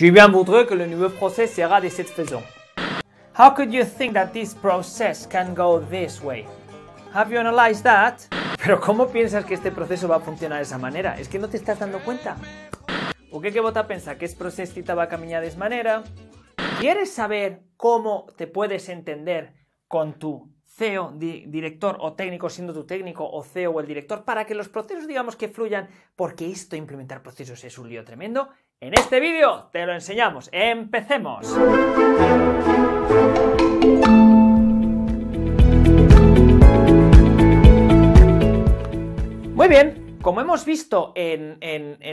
bien que le nouveau procès sera de cette façon. How could you think that this process can go this way? Have you analyzed that? Pero ¿cómo piensas que este proceso va a funcionar de esa manera? Es que no te estás dando cuenta. O qué que vota pensa que este proceso va a caminar de esa manera? ¿Quieres saber cómo te puedes entender con tu CEO, director o técnico, siendo tu técnico o CEO o el director, para que los procesos digamos que fluyan, porque esto implementar procesos es un lío tremendo, en este vídeo te lo enseñamos. ¡Empecemos! Muy bien, como hemos visto en,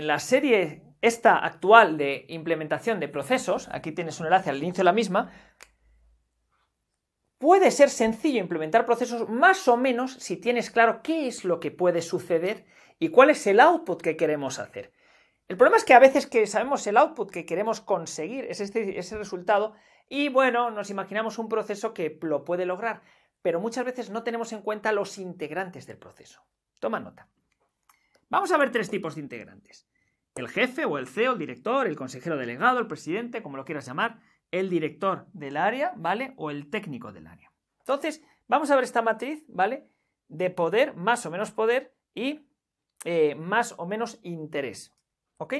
la serie esta actual de implementación de procesos, aquí tienes un enlace al inicio de la misma, puede ser sencillo implementar procesos más o menos si tienes claro qué es lo que puede suceder y cuál es el output que queremos hacer. El problema es que a veces que sabemos el output que queremos conseguir, es este, ese resultado, y bueno, nos imaginamos un proceso que lo puede lograr, pero muchas veces no tenemos en cuenta los integrantes del proceso. Toma nota. Vamos a ver tres tipos de integrantes. El jefe o el CEO, el director, el consejero delegado, el presidente, como lo quieras llamar, el director del área, ¿vale? O el técnico del área. Entonces, vamos a ver esta matriz, ¿vale? De poder, más o menos poder y eh, más o menos interés. ¿Ok?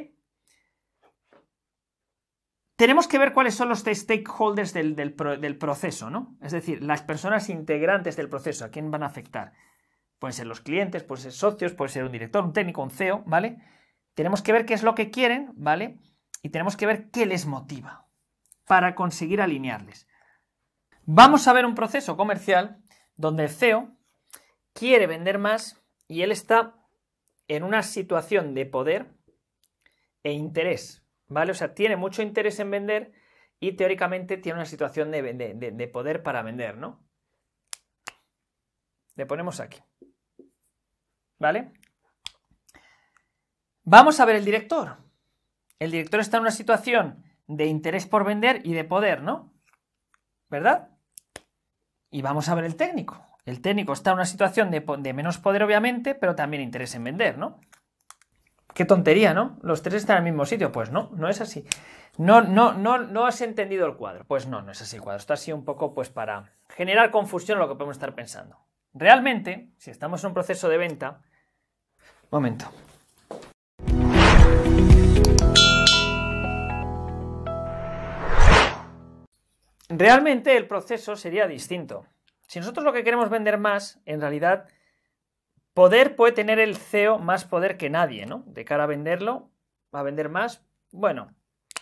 Tenemos que ver cuáles son los stakeholders del, proceso, ¿no? Es decir, las personas integrantes del proceso, ¿a quién van a afectar? Pueden ser los clientes, pueden ser socios, puede ser un director, un técnico, un CEO, ¿vale? Tenemos que ver qué es lo que quieren, ¿vale? Y tenemos que ver qué les motiva para conseguir alinearles. Vamos a ver un proceso comercial donde el CEO quiere vender más y él está en una situación de poder e interés, ¿vale? O sea, tiene mucho interés en vender y teóricamente tiene una situación de, poder para vender, ¿no? Le ponemos aquí. ¿Vale? Vamos a ver el director. El director está en una situación de interés por vender y de poder, ¿no? ¿Verdad? Y vamos a ver el técnico. El técnico está en una situación de, menos poder, obviamente, pero también interés en vender, ¿no? Qué tontería, ¿no? Los tres están en el mismo sitio. Pues no, no es así. No, no, no, no has entendido el cuadro. Pues no, no es así el cuadro. Está así un poco pues para generar confusión lo que podemos estar pensando. Realmente, si estamos en un proceso de venta... Momento. Realmente el proceso sería distinto. Si nosotros lo que queremos vender más, en realidad Poder puede tener el CEO más poder que nadie, ¿no? De cara a venderlo, va a vender más. Bueno,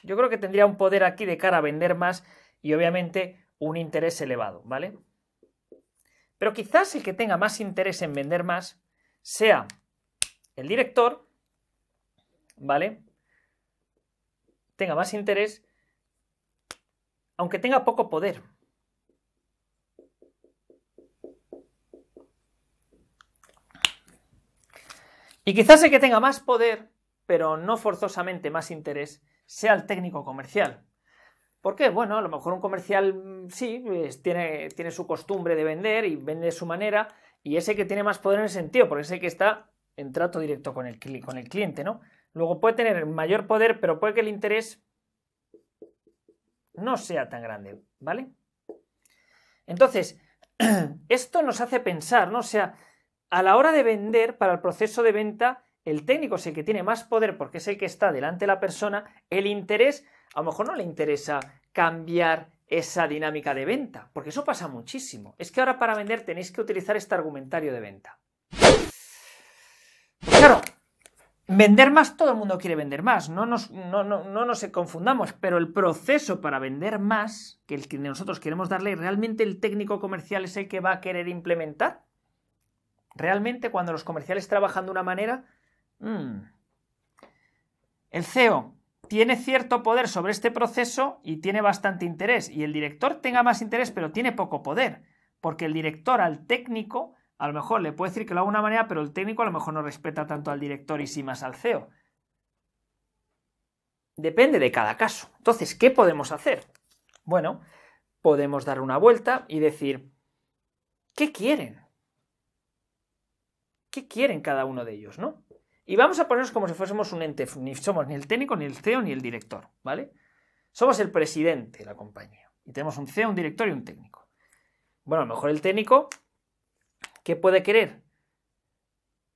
yo creo que tendría un poder aquí de cara a vender más y obviamente un interés elevado, ¿vale? Pero quizás el que tenga más interés en vender más sea el director, ¿vale? Tenga más interés, aunque tenga poco poder. Y quizás el que tenga más poder, pero no forzosamente más interés, sea el técnico comercial. Porque Bueno, a lo mejor un comercial mm, sí, tiene, tiene su costumbre de vender y vende de su manera, y ese que tiene más poder en el sentido, porque ese que está en trato directo con el, con el cliente, ¿no? Luego puede tener mayor poder, pero puede que el interés no sea tan grande, ¿vale? Entonces, esto nos hace pensar, ¿no? O sea, a la hora de vender, para el proceso de venta, el técnico es el que tiene más poder porque es el que está delante de la persona, el interés, a lo mejor no le interesa cambiar esa dinámica de venta, porque eso pasa muchísimo. Es que ahora para vender tenéis que utilizar este argumentario de venta. Claro, vender más, todo el mundo quiere vender más, no nos, no, no, no nos confundamos, pero el proceso para vender más, que el que nosotros queremos darle, realmente el técnico comercial es el que va a querer implementar. Realmente cuando los comerciales trabajan de una manera... Mm, el CEO tiene cierto poder sobre este proceso y tiene bastante interés. Y el director tenga más interés, pero tiene poco poder. Porque el director al técnico, a lo mejor le puede decir que lo haga de una manera, pero el técnico a lo mejor no respeta tanto al director y sí más al CEO. Depende de cada caso. Entonces, ¿qué podemos hacer? Bueno, podemos dar una vuelta y decir, ¿qué quieren? qué quieren cada uno de ellos, ¿no? Y vamos a ponernos como si fuésemos un ente, ni somos ni el técnico, ni el CEO, ni el director, ¿vale? Somos el presidente de la compañía. Y tenemos un CEO, un director y un técnico. Bueno, a lo mejor el técnico, ¿qué puede querer?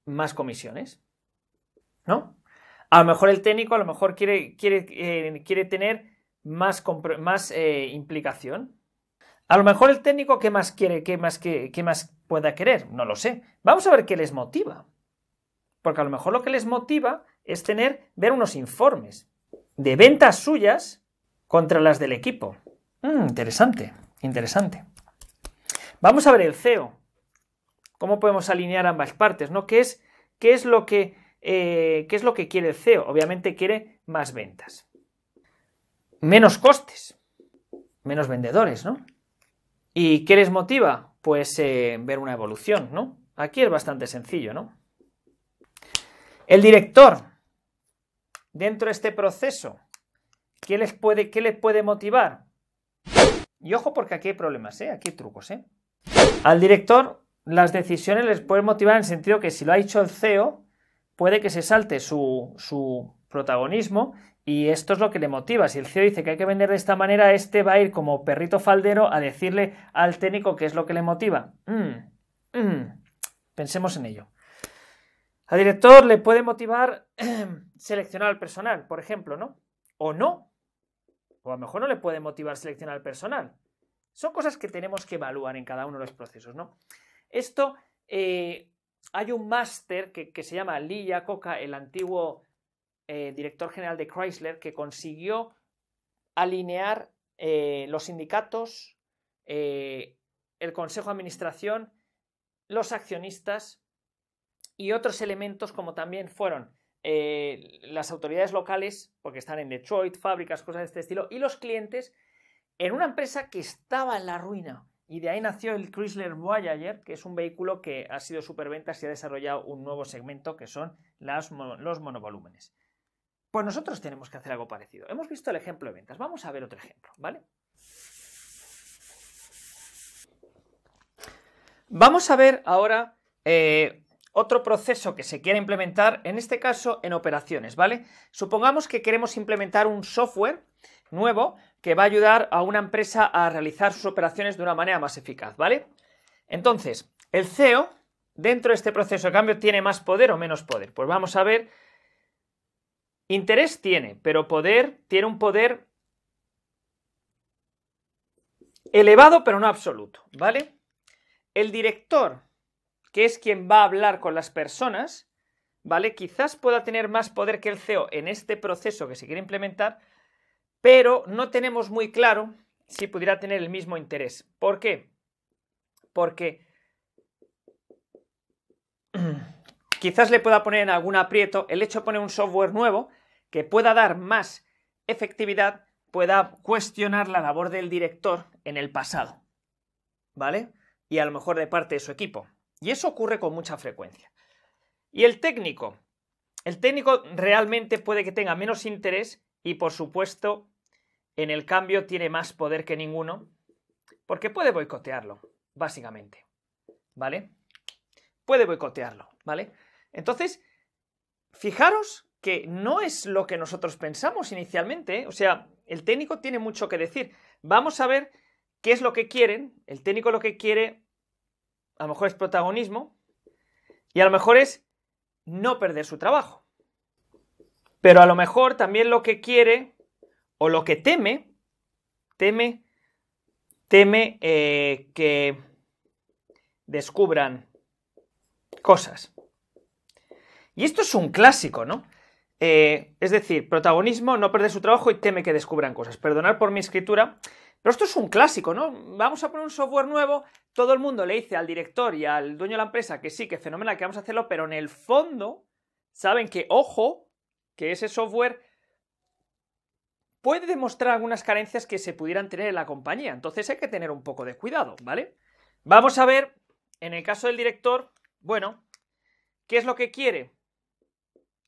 Más comisiones, ¿no? A lo mejor el técnico, a lo mejor quiere, quiere, eh, quiere tener más, más eh, implicación. A lo mejor el técnico, ¿qué más quiere? ¿Qué más, más pueda querer, no lo sé. Vamos a ver qué les motiva. Porque a lo mejor lo que les motiva es tener, ver unos informes de ventas suyas contra las del equipo. Mm, interesante, interesante. Vamos a ver el CEO. ¿Cómo podemos alinear ambas partes? ¿no? ¿Qué, es, qué es lo que, eh, ¿Qué es lo que quiere el CEO? Obviamente quiere más ventas. Menos costes. Menos vendedores, ¿no? ¿Y qué les motiva? Pues eh, ver una evolución, ¿no? Aquí es bastante sencillo, ¿no? El director, dentro de este proceso, ¿qué les puede, puede motivar? Y ojo porque aquí hay problemas, ¿eh? Aquí hay trucos, ¿eh? Al director las decisiones les pueden motivar en el sentido que si lo ha hecho el CEO, puede que se salte su, su protagonismo y esto es lo que le motiva. Si el CEO dice que hay que vender de esta manera, este va a ir como perrito faldero a decirle al técnico qué es lo que le motiva. Mm, mm. pensemos en ello. Al director le puede motivar seleccionar al personal, por ejemplo, ¿no? O no. O a lo mejor no le puede motivar seleccionar al personal. Son cosas que tenemos que evaluar en cada uno de los procesos, ¿no? Esto, eh, hay un máster que, se llama Lilla Coca, el antiguo eh, director general de Chrysler, que consiguió alinear eh, los sindicatos, eh, el Consejo de Administración, los accionistas y otros elementos como también fueron las autoridades locales, porque están en Detroit, fábricas, cosas de este estilo, y los clientes en una empresa que estaba en la ruina. Y de ahí nació el Chrysler Voyager, que es un vehículo que ha sido superventas y ha desarrollado un nuevo segmento que son los monovolúmenes. Pues nosotros tenemos que hacer algo parecido. Hemos visto el ejemplo de ventas. Vamos a ver otro ejemplo, ¿vale? Vamos a ver ahora eh, otro proceso que se quiere implementar, en este caso en operaciones, ¿vale? Supongamos que queremos implementar un software nuevo que va a ayudar a una empresa a realizar sus operaciones de una manera más eficaz, ¿vale? Entonces, el CEO, dentro de este proceso de cambio, tiene más poder o menos poder. Pues vamos a ver Interés tiene, pero poder tiene un poder elevado, pero no absoluto, ¿vale? El director, que es quien va a hablar con las personas, ¿vale? Quizás pueda tener más poder que el CEO en este proceso que se quiere implementar, pero no tenemos muy claro si pudiera tener el mismo interés. ¿Por qué? Porque quizás le pueda poner en algún aprieto el hecho de poner un software nuevo que pueda dar más efectividad pueda cuestionar la labor del director en el pasado. ¿Vale? Y a lo mejor de parte de su equipo. Y eso ocurre con mucha frecuencia. Y el técnico. El técnico realmente puede que tenga menos interés y por supuesto en el cambio tiene más poder que ninguno porque puede boicotearlo, básicamente. ¿Vale? Puede boicotearlo, ¿vale? Entonces, fijaros que no es lo que nosotros pensamos inicialmente. ¿eh? O sea, el técnico tiene mucho que decir. Vamos a ver qué es lo que quieren. El técnico lo que quiere, a lo mejor es protagonismo, y a lo mejor es no perder su trabajo. Pero a lo mejor también lo que quiere, o lo que teme, teme, teme eh, que descubran cosas. Y esto es un clásico, ¿no? Eh, es decir, protagonismo, no perder su trabajo y teme que descubran cosas. Perdonar por mi escritura. Pero esto es un clásico, ¿no? Vamos a poner un software nuevo, todo el mundo le dice al director y al dueño de la empresa que sí, que fenomenal, que vamos a hacerlo, pero en el fondo saben que, ojo, que ese software puede demostrar algunas carencias que se pudieran tener en la compañía. Entonces hay que tener un poco de cuidado, ¿vale? Vamos a ver, en el caso del director, bueno, ¿qué es lo que quiere?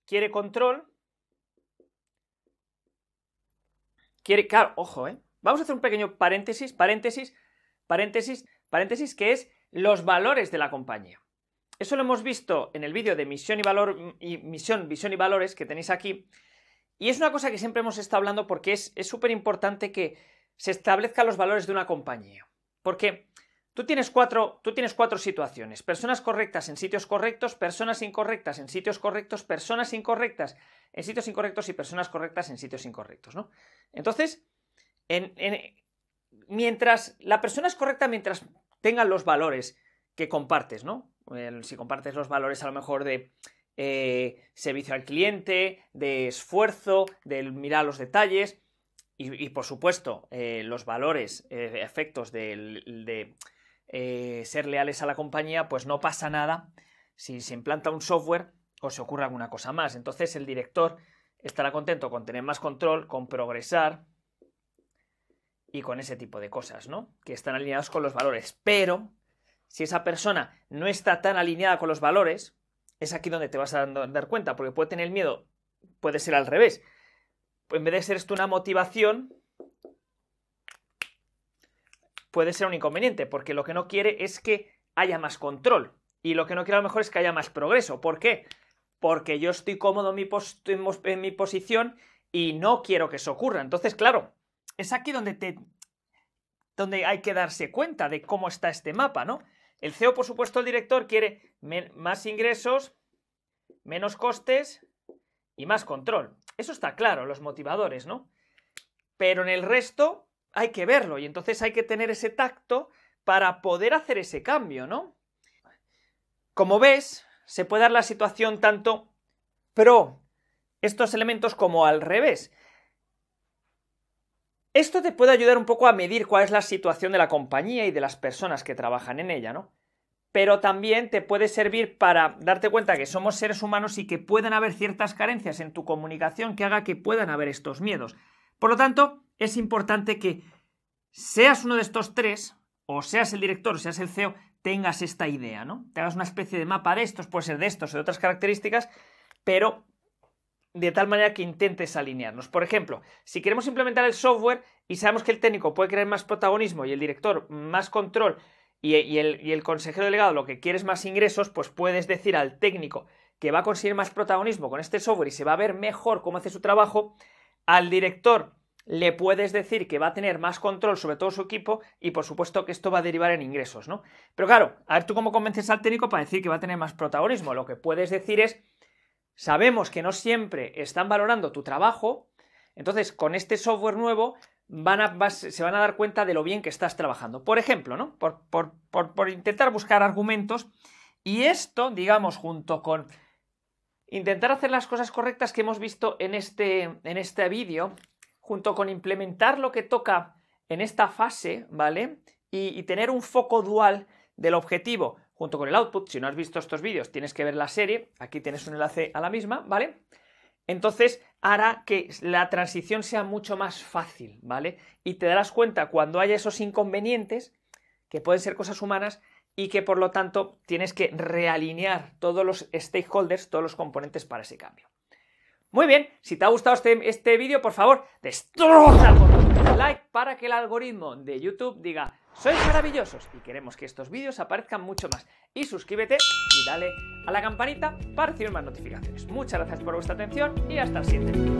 quiere control. Quiere, claro, ojo, ¿eh? Vamos a hacer un pequeño paréntesis, paréntesis, paréntesis, paréntesis, que es los valores de la compañía. Eso lo hemos visto en el vídeo de misión y valor y misión, visión y valores que tenéis aquí. Y es una cosa que siempre hemos estado hablando porque es súper importante que se establezcan los valores de una compañía. Porque Tú tienes, cuatro, tú tienes cuatro situaciones. Personas correctas en sitios correctos, personas incorrectas en sitios correctos, personas incorrectas en sitios incorrectos y personas correctas en sitios incorrectos, ¿no? Entonces, mientras la persona es correcta, mientras tenga los valores que compartes, ¿no? si compartes los valores a lo mejor de eh, servicio al cliente, de esfuerzo, de mirar los detalles y, por supuesto eh, los valores, eh, efectos de eh, ser leales a la compañía, pues no pasa nada si se implanta un software o se ocurre alguna cosa más. Entonces el director estará contento con tener más control, con progresar y con ese tipo de cosas, ¿no? Que están alineados con los valores. Pero si esa persona no está tan alineada con los valores, es aquí donde te vas a dar cuenta, porque puede tener miedo, puede ser al revés. En vez de ser esto una motivación, puede ser un inconveniente, porque lo que no quiere es que haya más control. Y lo que no quiere a lo mejor es que haya más progreso. ¿Por qué? Porque yo estoy cómodo en mi, en mi posición y no quiero que eso ocurra. Entonces, claro, es aquí donde, te, donde hay que darse cuenta de cómo está este mapa, ¿no? El CEO, por supuesto, el director quiere más ingresos, menos costes y más control. Eso está claro, los motivadores, ¿no? Pero en el resto, hay que verlo y entonces hay que tener ese tacto para poder hacer ese cambio, ¿no? Como ves, se puede dar la situación tanto pro estos elementos como al revés. Esto te puede ayudar un poco a medir cuál es la situación de la compañía y de las personas que trabajan en ella, ¿no? Pero también te puede servir para darte cuenta que somos seres humanos y que pueden haber ciertas carencias en tu comunicación que haga que puedan haber estos miedos. Por lo tanto, es importante que seas uno de estos tres, o seas el director, o seas el CEO, tengas esta idea, ¿no? Te hagas una especie de mapa de estos, puede ser de estos o de otras características, pero de tal manera que intentes alinearnos. Por ejemplo, si queremos implementar el software y sabemos que el técnico puede crear más protagonismo y el director más control y, el, y el consejero delegado lo que quiere es más ingresos, pues puedes decir al técnico que va a conseguir más protagonismo con este software y se va a ver mejor cómo hace su trabajo, al director le puedes decir que va a tener más control sobre todo su equipo y por supuesto que esto va a derivar en ingresos, ¿no? Pero claro, a ver tú cómo convences al técnico para decir que va a tener más protagonismo. Lo que puedes decir es, sabemos que no siempre están valorando tu trabajo, entonces con este software nuevo se van a dar cuenta de lo bien que estás trabajando. Por ejemplo, ¿no? Por, intentar buscar argumentos y esto, digamos, junto con intentar hacer las cosas correctas que hemos visto en este, en este vídeo, junto con implementar lo que toca en esta fase, ¿vale? Y, tener un foco dual del objetivo junto con el output. Si no has visto estos vídeos, tienes que ver la serie. Aquí tienes un enlace a la misma, ¿vale? Entonces hará que la transición sea mucho más fácil, ¿vale? Y te darás cuenta cuando haya esos inconvenientes, que pueden ser cosas humanas, y que por lo tanto tienes que realinear todos los stakeholders, todos los componentes para ese cambio. Muy bien, si te ha gustado este, este vídeo, por favor, destroza botón un like para que el algoritmo de YouTube diga sois maravillosos y queremos que estos vídeos aparezcan mucho más. Y suscríbete y dale a la campanita para recibir más notificaciones. Muchas gracias por vuestra atención y hasta el siguiente